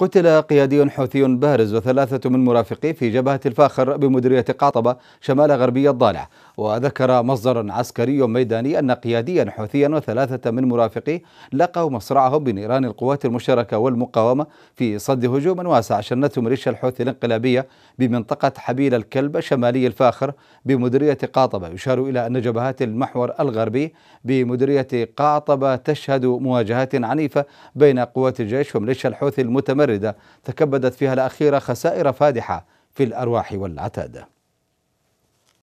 قتل قيادي حوثي بارز وثلاثة من مرافقيه في جبهة الفاخر بمديرية قاطبة شمال غربي الضالع وذكر مصدر عسكري ميداني أن قياديا حوثيا وثلاثة من مرافقيه لقوا مصرعهم بنيران القوات المشتركة والمقاومة في صد هجوم واسع شنته ميليشيا الحوثي الانقلابية بمنطقة حبيل الكلب شمالي الفاخر بمديرية قاطبة يشار إلى أن جبهات المحور الغربي بمديرية قاطبة تشهد مواجهات عنيفة بين قوات الجيش وميليشيا الحوثي المتمردة تكبدت فيها الأخيرة خسائر فادحة في الأرواح والعتاد